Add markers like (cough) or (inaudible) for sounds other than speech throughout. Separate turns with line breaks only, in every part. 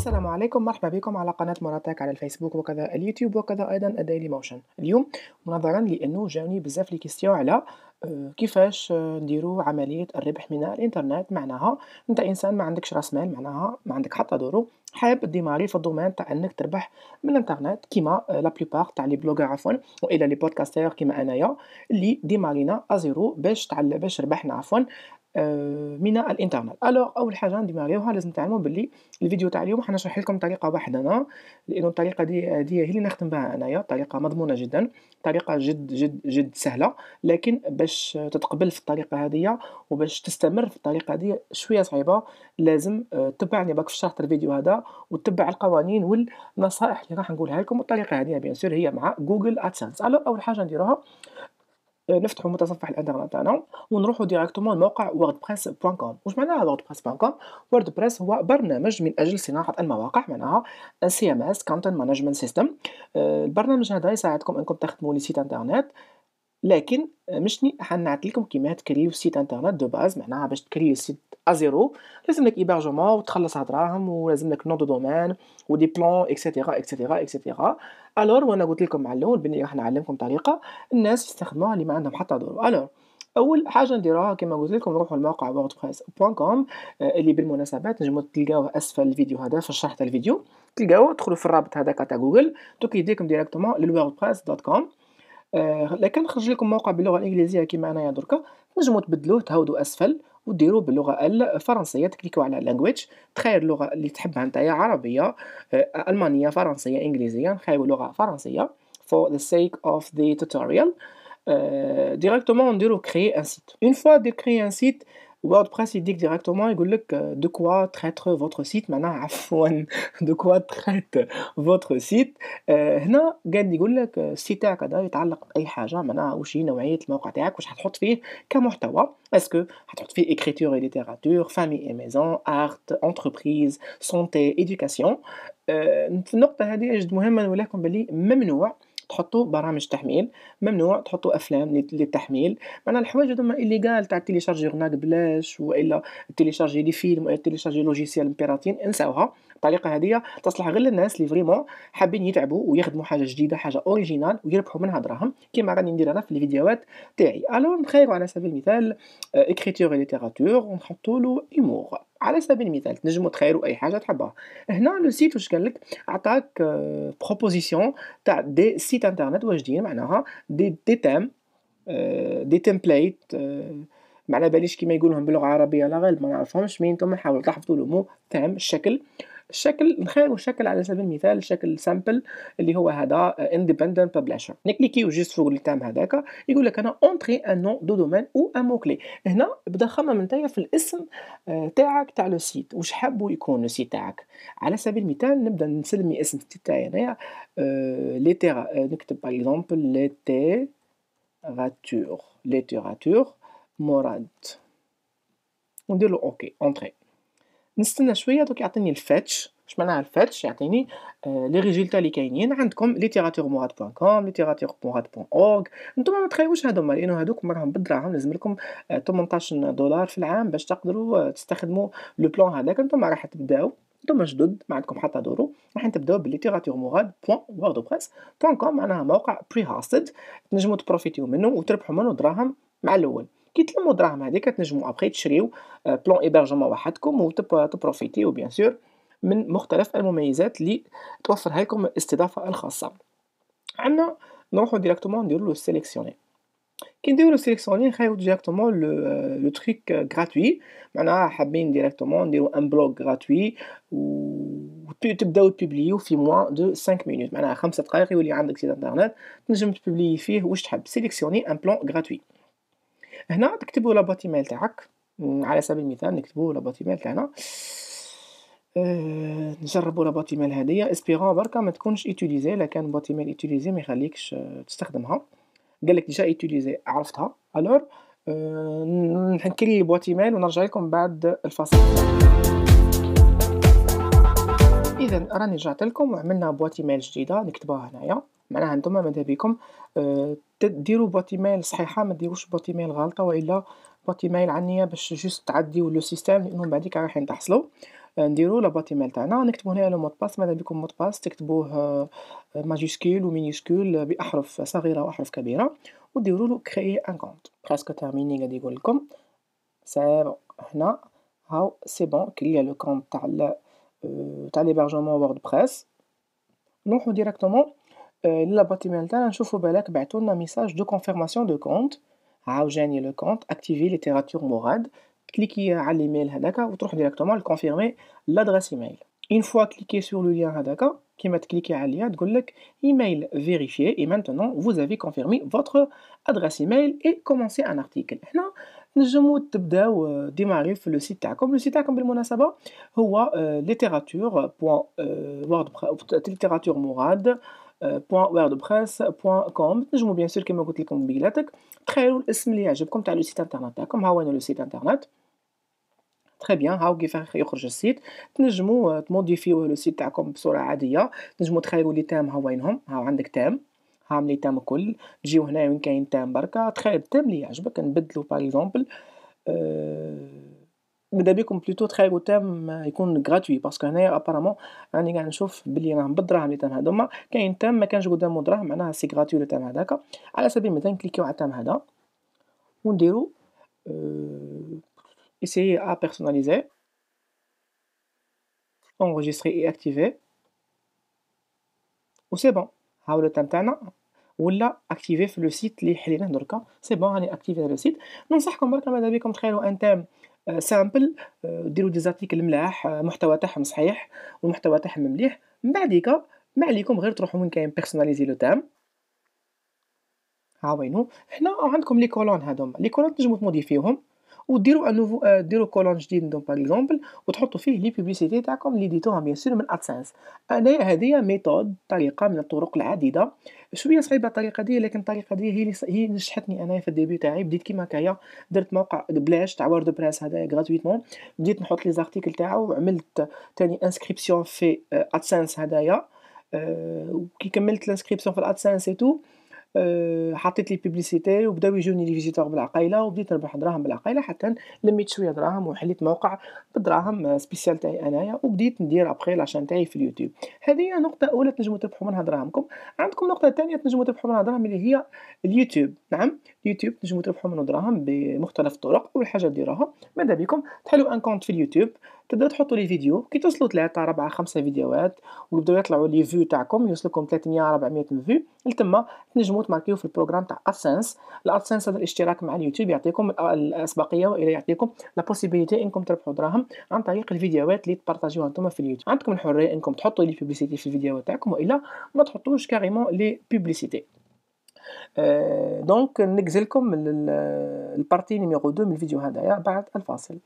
السلام عليكم مرحبا بكم على قناة مراتك على الفيسبوك وكذا اليوتيوب وكذا أيضا الديلي موشن اليوم نظرا لأنه جاوني بزاف لي كيستيون على آه، كيفاش آه، نديرو عملية الربح من الإنترنت معناها أنت إنسان ما عندكش راس مال معناها ما عندك حتى دورو حاب ديماري في الدومين تاع انك تربح من الانترنت كيما آه، لا بلوبار تاع لي بلوغر عفوا والى لي بودكاستير كيما انايا اللي ديمارينا ازيرو باش تعل باش ربحنا عفوا آه، من الانترنت الوغ اول حاجه نديماريوها لازم نتعلموا باللي الفيديو تاع اليوم حنشرح لكم طريقه واحده انا لانه الطريقه دي, هي اللي نخدم بها انايا طريقه مضمونه جدا طريقه جد جد جد سهله لكن باش تتقبل في الطريقه هذه وباش تستمر في الطريقه هذه شويه صعيبه لازم آه، تبعني باك في شرح الفيديو هذا وتتبع القوانين والنصائح اللي راح نقولها لكم والطريقه هذه بيان سور هي مع جوجل ادسنس الوغ اول حاجه نديروها نفتحوا متصفح الانترنت تاعنا ونروحوا ديريكتومون لموقع wordpress.com واش معناها wordpress.com wordpress هو برنامج من اجل صناعه المواقع معناها سي ام اس كونتنت مانجمنت سيستم آه، البرنامج هذا يساعدكم انكم تخدموا لي سيت انترنت لكن مشني حنعطيكم كيما تكريو سيت انترنت دو باز معناها باش تكريو سيت ازيرو لازم لك ايبرجمون وتخلص دراهم ولازم لك نون دو دومين ودي بلان اكسيتيرا اكسيتيرا اكسيتيرا الور وانا قلت لكم مع الاول بني راح نعلمكم طريقه الناس تستخدموها اللي ما عندهم حتى دور الور اول حاجه نديروها كما قلت لكم نروحوا لموقع wordpress.com آه، اللي بالمناسبه تنجموا تلقاوه اسفل الفيديو هذا في الشرح تاع الفيديو تلقاوه تدخلوا في الرابط هذاك تاع جوجل دوك يديكم ديريكتومون للwordpress.com كوم آه، لكن خرج لكم موقع باللغه الانجليزيه كما انايا دركا تنجموا تبدلوه تهودوا اسفل وديروا باللغه الفرنسيه تكليكوا على لانجويج تخير اللغه اللي تحبها نتايا عربيه آه، المانيه فرنسيه انجليزيه نخيروا لغه فرنسيه for the sake of the tutorial آه، directement نديرو créer un site une fois de créer un site WordPress, il dit directement, il dit, euh, de quoi traite votre site maintenant à fond, (laughs) de quoi traite votre site. Euh, euh, maintenant, il dit, le site est à il à quelque chose, maintenant, ou de ou que tu as écriture et littérature, famille et maison, art, entreprise, santé, éducation est très important تحطوا برامج تحميل ممنوع تحطوا افلام للتحميل معنا الحوايج هذوما الليغال تاع تيليشارجي هناك بلاش والا تيليشارجي لي فيلم والا تيليشارجي لوجيسيال بيراتين انساوها الطريقه هذه تصلح غير للناس اللي فريمون حابين يتعبوا ويخدموا حاجه جديده حاجه اوريجينال ويربحوا منها دراهم كيما راني ندير انا في الفيديوهات تاعي الو نخيروا على سبيل المثال اكريتور ليتيراتور ونحطوا له ايمور على سبيل المثال تنجموا تخيروا اي حاجه تحبها هنا لو سيت واش قال لك عطاك بروبوزيسيون تاع دي سيت انترنت واجدين معناها دي دي تام دي تمبليت معنا باليش كيما يقولوهم باللغه العربيه لا غالب ما نعرفهمش مي نتوما حاولوا تحفظوا لو مو تام الشكل الشكل نخيرو الشكل على سبيل المثال الشكل سامبل اللي هو هذا اندبندنت ببلاشر نكليكيو جوست فوق التام هذاك يقول لك انا اونتري ان نون دو دومين او ان مو كلي هنا بدا خمم نتايا في الاسم آه، تاعك تاع لو سيت واش حابو يكون لو سيت تاعك على سبيل المثال نبدا نسلمي اسم السيت تاعي انايا ليتيرا آه، آه، نكتب باغ اكزومبل ليتي راتور ليتيراتور مراد وندير له اوكي اونتري نستنى شويه دوك يعطيني الفاتش اش معناها الفاتش يعطيني آه لي ريزولتا اللي كاينين عندكم literaturemurad.com literaturemurad.org نتوما ما تخيوش هذوما لانه هادوك مرهم بالدراهم لازم لكم 18 آه، دولار في العام باش تقدروا آه، تستخدموا لو بلان هذاك نتوما راح تبداو نتوما جدد ما عندكم حتى دورو راح نبداو بالليتيراتورموراد.wordpress.com معناها موقع بري هاستد تنجموا تبروفيتيو منه وتربحوا منه دراهم مع الاول كي تلمو الدراهم هذيك تنجمو ابخي تشريو بلون آه، ايبرجمون وحدكم وتبروفيتيو بيان سور من مختلف المميزات اللي توفرها لكم الاستضافه الخاصه عندنا نروحو ديريكتومون نديرو لو سيليكسيوني كي نديرو سيليكسيوني نخيو ديريكتومون لو تريك غراتوي معناها حابين ديريكتومون نديرو ان بلوك غراتوي و تبداو تبليو في موا دو 5 مينوت معناها خمسة دقائق يولي عندك سيت انترنت تنجم تبليي فيه واش تحب سيليكسيوني ان بلون غراتوي هنا تكتبوا لاباط ايميل تاعك على سبيل المثال نكتبوا لاباط ايميل تاعنا أه نجربوا لاباط ايميل هذه اسبيغون بركا ما تكونش ايتيليزي لا كان بوت ايميل ايتيليزي ما يخليكش آه، تستخدمها قال آه، لك ديجا ايتيليزي عرفتها الور أه لي بوات ايميل ونرجع لكم بعد الفاصل اذا راني رجعت لكم وعملنا بوات ايميل جديده نكتبها هنايا معناها نتوما ماذا بكم آه، تديروا بوات ميل صحيحه ما ديروش بوتي ميل غلطه والا بوات ميل عنية باش جوست تعديو لو سيستيم لانه بعديك رايحين تحصلوا آه، نديرو لا بوتي ميل تاعنا نكتبو هنا لو مود باس ماذا بكم مود باس تكتبوه آه، ماجيسكول ومينيسكول باحرف صغيره واحرف كبيره وديروا له كريي ان كونت بريسك تيرميني غادي يقول لكم سي بون هنا هاو سي بون كلي لو كونت تاع تاع ليبرجمون وورد بريس نروحو ديريكتومون la l'avons je un message de confirmation de compte à ah, ou le compte activer littérature morade cliquez à l'email hadaka vous trouvez directement le confirmer l'adresse email une fois cliqué sur le lien hadaka qui met cliqué à l'iat vous allez email vérifié et maintenant vous avez confirmé votre adresse email et commencé un article Maintenant, je monte euh, démarrer le site comme le site comme le monsieur savant oua littérature point euh, word littérature www.wordpress.com تنجموا بيان سور كما قلت لكم بيلاتك تخيلوا الاسم اللي يعجبكم تاع لو سيت انترنت تاعكم ها وين لو سيت انترنت تري بيان هاو كيف يخرج السيت تنجموا تموديفيو لو سيت تاعكم بصوره عاديه تنجموا تخيلوا لي تام ها وينهم ها عندك تام ها لي تام الكل تجيو هنا وين كاين تام بركه تخيل التام اللي يعجبك نبدلو باغ اكزومبل أه ماذا بيكم بليتو تخيلو تام يكون غراتوي باسكو هنايا ابارامون راني قاعد نشوف بلي راهم بالدراهم لي تام هاذوما كاين تام ما كانش قدام دراهم معناها سي غراتوي لو تام هذاك على سبيل المثال كليكيو على التام هذا ونديرو آه، essayer à personnaliser اي اكتيفي و سي بون هاو لو تام تاعنا ولا اكتيفي في لو سيت اللي حليناه دركا سي بون راني اكتيفي لو سيت ننصحكم برك ماذا بيكم تخيلوا ان تام سامبل آه، آه، ديروا زارتيكل ملاح آه، محتوى تاعهم صحيح والمحتوى تاعهم مليح من بعديك ما عليكم غير تروحوا من كاين بيرسوناليزي لو تام ها وينو هنا عندكم لي كولون هذوما لي كولون تنجموا تموديفيوهم وديروا نوفو ديروا كولون جديد دونك باغ اكزومبل وتحطوا فيه لي بوبليسيتي تاعكم لي ديتوها بيان سور من ادسنس انا هذه ميثود طريقه من الطرق العديده شويه صعيبه الطريقه دي لكن الطريقه دي هي اللي هي نجحتني انايا في الديبي تاعي بديت كيما كايا درت موقع بلاش تاع وورد بريس هذا غراتويتمون بديت نحط لي زارتيكل تاعو وعملت تاني انسكريبسيون في ادسنس euh, هذايا euh, وكي كملت الانسكريبسيون في الادسنس اي تو آه، حطيت لي بيبليسيتي وبداو يجوني لي فيزيتور بالعقيله وبديت نربح دراهم بالعقيله حتى لميت شويه دراهم وحليت موقع بالدراهم سبيسيال تاعي انايا وبديت ندير ابخي لاشين تاعي في اليوتيوب هذه هي نقطه اولى تنجموا تربحوا منها دراهمكم عندكم نقطه ثانيه تنجموا تربحوا منها دراهم اللي هي اليوتيوب نعم اليوتيوب تنجموا تربحوا منه دراهم بمختلف الطرق اول حاجه ديروها ماذا بكم تحلوا ان كونت في اليوتيوب تبداو تحطوا لي فيديو كي توصلوا 3 4 5 فيديوهات ويبداو يطلعوا لي فيو تاعكم يوصلكم 300 400 فيو لتما تنجموا تماركيو في البروغرام تاع ادسنس الادسنس هذا الاشتراك مع اليوتيوب يعطيكم الاسبقيه والى يعطيكم لا بوسيبيليتي انكم تربحوا دراهم عن طريق الفيديوهات اللي تبارطاجيوها نتوما في اليوتيوب عندكم الحريه انكم تحطوا لي بوبليسيتي في الفيديوهات تاعكم والا ما تحطوش كاريمون لي بوبليسيتي دونك euh, نقزلكم البارتي نيميرو 2 من الفيديو هذايا بعد الفاصل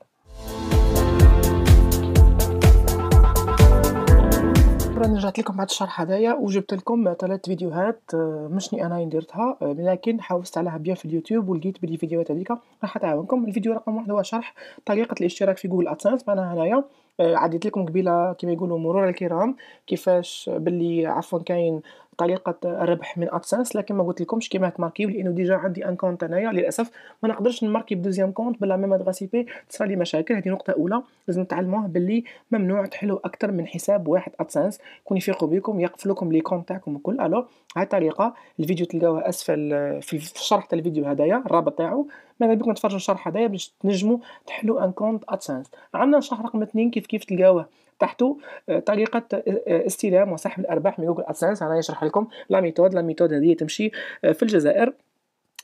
شكرا رجعت لكم بعد الشرح هذايا وجبت لكم ثلاث فيديوهات آه، مشني انا اللي درتها آه، لكن حوست عليها بيان في اليوتيوب ولقيت بلي الفيديوهات هذيك راح تعاونكم الفيديو رقم واحد هو شرح طريقه الاشتراك في جوجل ادسنس معناها هنايا آه، عديت لكم قبيله كما يقولوا مرور الكرام كيفاش باللي عفوا كاين طريقه الربح من ادسنس لكن ما قلت لكمش كيما تماركيو لانه ديجا عندي ان كونت انايا للاسف ما نقدرش نماركي بدوزيام كونت بلا ميم ادغاس اي بي تصرى لي مشاكل هذه نقطه اولى لازم تعلموه باللي ممنوع تحلو اكثر من حساب واحد ادسنس كون يفيقوا بكم يقفلوكم لي كونت تاعكم الكل الو هاي الطريقه الفيديو تلقاوه اسفل في الشرح تاع الفيديو هذايا الرابط تاعو ماذا بكم تفرجوا الشرح هذايا باش تنجموا تحلو ان كونت ادسنس عندنا الشرح رقم اثنين كيف كيف تلقاوه تحته آه، طريقه آه، آه، استلام وسحب الارباح من جوجل ادسنس انا يشرح لكم لا ميثود لا ميثود هذه تمشي في الجزائر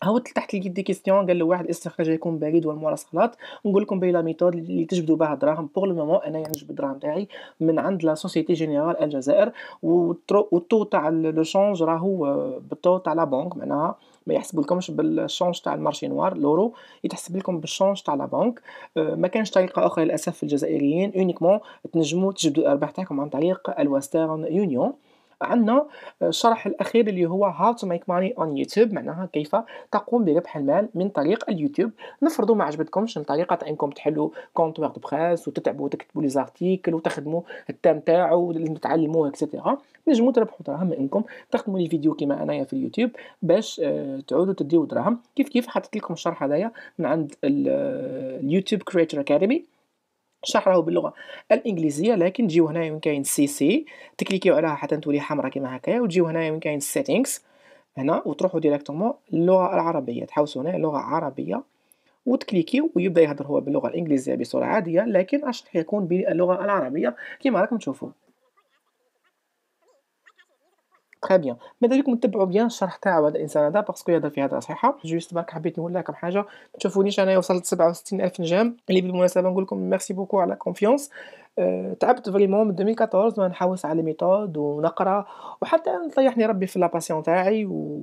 هو تحت لي دي كيستيون قال له واحد الاستخراج يكون بريد والمراسلات نقول لكم بلا ميثود اللي تجبدوا بها الدراهم بور لو مومون انايا يعني نجبد الدراهم تاعي من عند لا سوسيتي جينيرال الجزائر والتو تاع لو شونج راهو آه، بالتو تاع لا بنك معناها ما يحسبولكمش بالشونج تاع المارشي نوار لورو يتحسب لكم بالشونج تاع لا آه، بنك ما كانش طريقه اخرى للاسف الجزائريين اونيكمون تنجموا تجبدوا الارباح تاعكم عن طريق الوسترن يونيون عندنا الشرح آه، الاخير اللي هو هاو تو ميك ماني اون يوتيوب معناها كيف تقوم بربح المال من طريق اليوتيوب نفرضوا ما عجبتكمش الطريقه انكم تحلوا كونت وورد بريس وتتعبوا وتكتبوا لي زارتيكل وتخدموا التام تاعو لازم اكسيتيرا نجموا تربحوا دراهم انكم تخدموا لي فيديو كيما انايا في اليوتيوب باش آه، تعودوا تديو دراهم كيف كيف حطيت لكم الشرح هذايا من عند آه، اليوتيوب كريتور اكاديمي شرحه باللغه الانجليزيه لكن تجيو هنايا وين كاين سي سي تكليكيو عليها حتى تولي حمراء كيما هكايا وتجيو هنايا وين كاين سيتينغز هنا وتروحوا ديريكتومون اللغه العربيه تحوسوا هنا لغه عربيه وتكليكيو ويبدا يهضر هو باللغه الانجليزيه بصوره عاديه لكن الشرح يكون باللغه العربيه كما راكم تشوفوا تري بيان ماذا بيكم تبعوا بيان الشرح تاعو هذا الانسان هذا باسكو يهضر في هضره صحيحه جوست برك حبيت نقول لكم حاجه ما تشوفونيش انا وصلت الف نجام اللي بالمناسبه نقول لكم ميرسي بوكو على كونفيونس أه تعبت فريمون من 2014 وانا نحوس على ميثود ونقرا وحتى طيحني ربي في لاباسيون تاعي و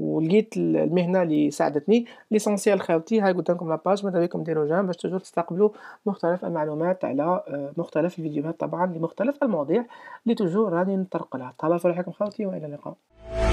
ولقيت المهنه اللي ساعدتني ليسونسيال خاوتي هاي قلت لكم لاباج ماذا بكم ديروا جام باش تجوا تستقبلوا مختلف المعلومات على آه، مختلف الفيديوهات طبعا لمختلف المواضيع اللي توجور راني نطرق لها تهلاو في روحكم خاوتي والى اللقاء